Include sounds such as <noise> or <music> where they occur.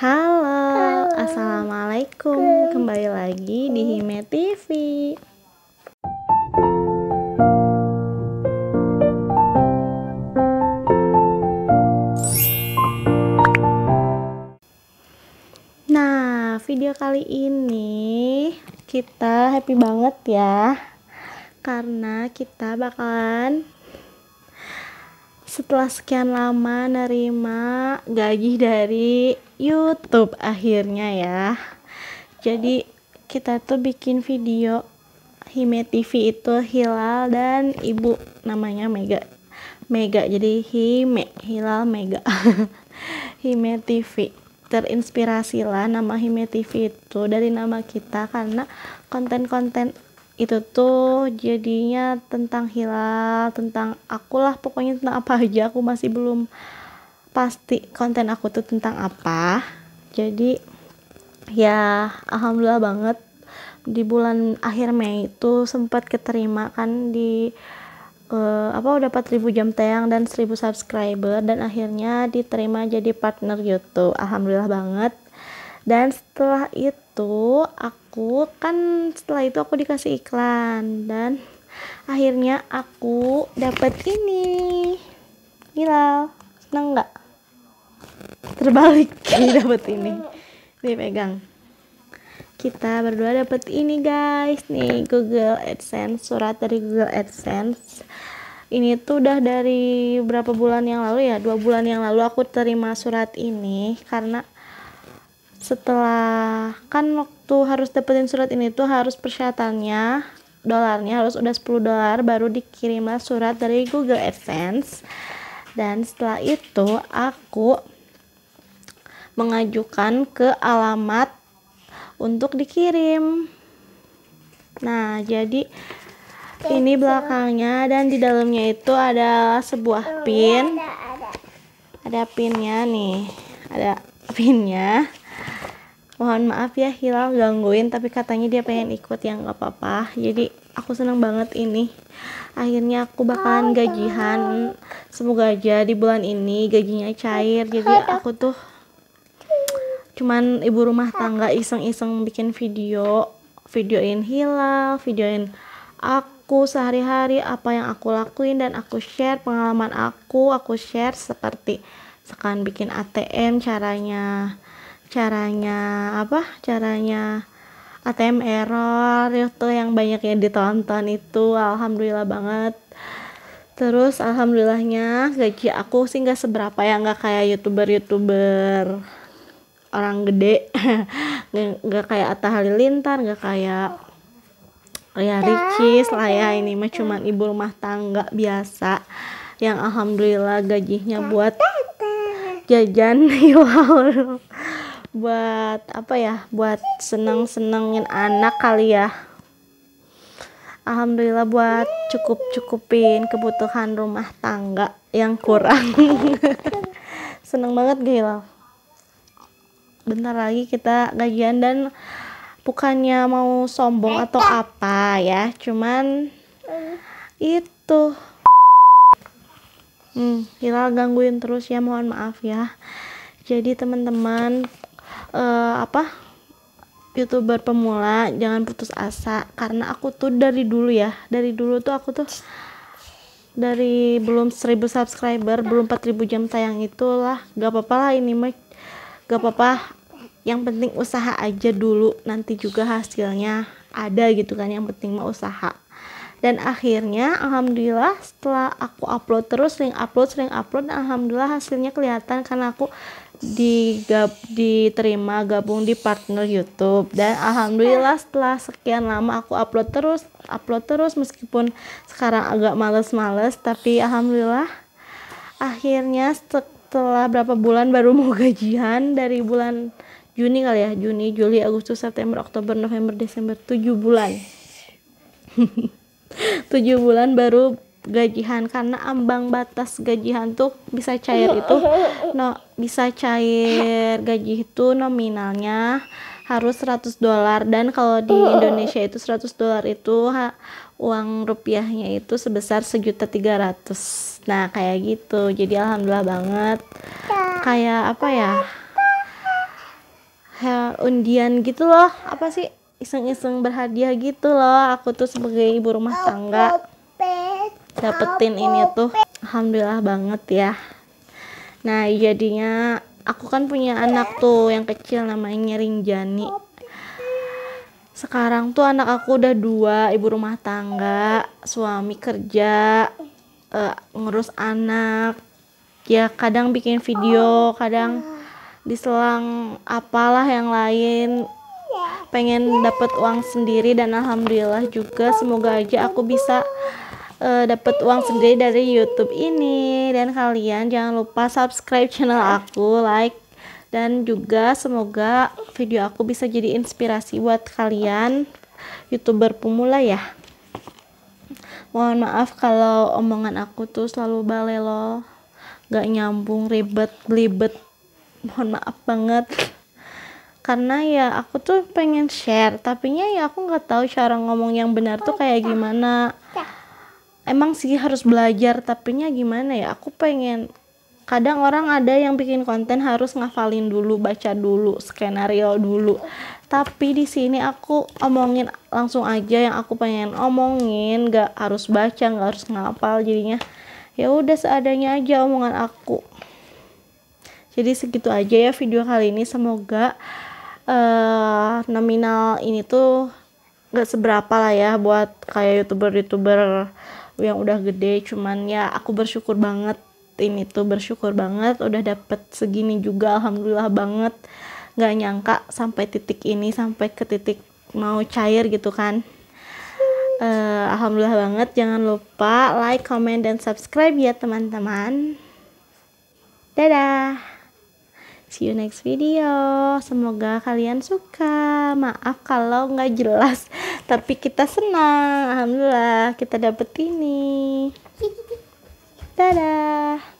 Halo, Halo, Assalamualaikum. Kembali lagi di Hime TV. Nah, video kali ini kita happy banget ya. Karena kita bakalan setelah sekian lama nerima gaji dari YouTube akhirnya ya. Jadi kita tuh bikin video Hime TV itu Hilal dan Ibu namanya Mega. Mega jadi Hime, Hilal Mega. <laughs> Hime TV. Terinspirasilah nama Hime TV itu dari nama kita karena konten-konten itu tuh jadinya tentang hilal tentang akulah pokoknya tentang apa aja aku masih belum pasti konten aku tuh tentang apa jadi ya alhamdulillah banget di bulan akhir Mei itu sempat keterima kan di uh, apa udah 4000 jam tayang dan 1000 subscriber dan akhirnya diterima jadi partner YouTube alhamdulillah banget dan setelah itu aku aku kan setelah itu aku dikasih iklan dan akhirnya aku dapat ini hilal seneng nggak terbalik ini <laughs> dapat ini nih pegang kita berdua dapat ini guys nih Google AdSense surat dari Google AdSense ini tuh udah dari berapa bulan yang lalu ya dua bulan yang lalu aku terima surat ini karena setelah kan waktu harus dapetin surat ini tuh harus persyaratannya dolarnya harus udah 10 dolar baru dikirimlah surat dari Google AdSense dan setelah itu aku mengajukan ke alamat untuk dikirim nah jadi ini belakangnya dan di dalamnya itu ada sebuah pin ada pinnya nih ada pinnya mohon maaf ya Hilal gangguin tapi katanya dia pengen ikut yang gak apa-apa jadi aku seneng banget ini akhirnya aku bakalan gajian semoga aja di bulan ini gajinya cair jadi aku tuh cuman ibu rumah tangga iseng-iseng bikin video videoin Hilal videoin aku sehari-hari apa yang aku lakuin dan aku share pengalaman aku aku share seperti sekarang bikin ATM caranya caranya apa caranya ATM error itu yang banyak yang ditonton itu alhamdulillah banget terus alhamdulillahnya gaji aku sih nggak seberapa ya nggak kayak youtuber youtuber orang gede <laughs> nggak kayak Atta Halilintar nggak kayak ya Ricis lah ya ini mah cuman ibu rumah tangga biasa yang alhamdulillah gajinya buat jajan <laughs> wow buat apa ya buat seneng senengin anak kali ya alhamdulillah buat cukup cukupin kebutuhan rumah tangga yang kurang <laughs> seneng banget gila bentar lagi kita gajian dan bukannya mau sombong atau apa ya cuman itu hmm Hilal gangguin terus ya mohon maaf ya jadi teman-teman uh, apa youtuber pemula jangan putus asa karena aku tuh dari dulu ya dari dulu tuh aku tuh dari belum 1000 subscriber belum 4000 jam tayang itulah gak apa-apa lah ini mah gak apa-apa yang penting usaha aja dulu nanti juga hasilnya ada gitu kan yang penting mah usaha dan akhirnya alhamdulillah setelah aku upload terus sering upload sering upload alhamdulillah hasilnya kelihatan karena aku digab, diterima gabung di partner YouTube dan alhamdulillah setelah sekian lama aku upload terus upload terus meskipun sekarang agak males-males tapi alhamdulillah akhirnya setelah berapa bulan baru mau <laughs> gajian dari bulan Juni kali ya Juni Juli Agustus September Oktober November Desember tujuh bulan <laughs> tujuh bulan baru gajian karena ambang batas gajian tuh bisa cair itu <laughs> no bisa cair gaji itu nominalnya harus 100 dolar dan kalau di <laughs> Indonesia itu 100 dolar itu ha, uang rupiahnya itu sebesar sejuta tiga ratus nah kayak gitu jadi alhamdulillah banget kayak apa ya ya undian gitu loh apa sih iseng-iseng berhadiah gitu loh aku tuh sebagai ibu rumah tangga dapetin ini tuh alhamdulillah banget ya nah jadinya aku kan punya anak tuh yang kecil namanya Rinjani sekarang tuh anak aku udah dua ibu rumah tangga suami kerja uh, ngurus anak ya kadang bikin video kadang diselang apalah yang lain pengen dapat uang sendiri dan alhamdulillah juga semoga aja aku bisa uh, eh, dapat uang sendiri dari YouTube ini dan kalian jangan lupa subscribe channel aku like dan juga semoga video aku bisa jadi inspirasi buat kalian youtuber pemula ya mohon maaf kalau omongan aku tuh selalu balelo gak nyambung ribet belibet mohon maaf banget karena ya aku tuh pengen share tapi ya aku nggak tahu cara ngomong yang benar tuh kayak gimana emang sih harus belajar tapi nya gimana ya aku pengen kadang orang ada yang bikin konten harus ngafalin dulu baca dulu skenario dulu tapi di sini aku omongin langsung aja yang aku pengen omongin gak harus baca gak harus ngapal jadinya ya udah seadanya aja omongan aku jadi segitu aja ya video kali ini semoga uh, nominal ini tuh gak seberapa lah ya buat kayak youtuber youtuber yang udah gede cuman ya aku bersyukur banget ini tuh bersyukur banget udah dapet segini juga alhamdulillah banget Gak nyangka sampai titik ini sampai ke titik mau cair gitu kan uh, alhamdulillah banget jangan lupa like comment dan subscribe ya teman-teman dadah See you next video. Semoga kalian suka. Maaf kalau nggak jelas tapi kita senang alhamdulillah kita dapet ini dadah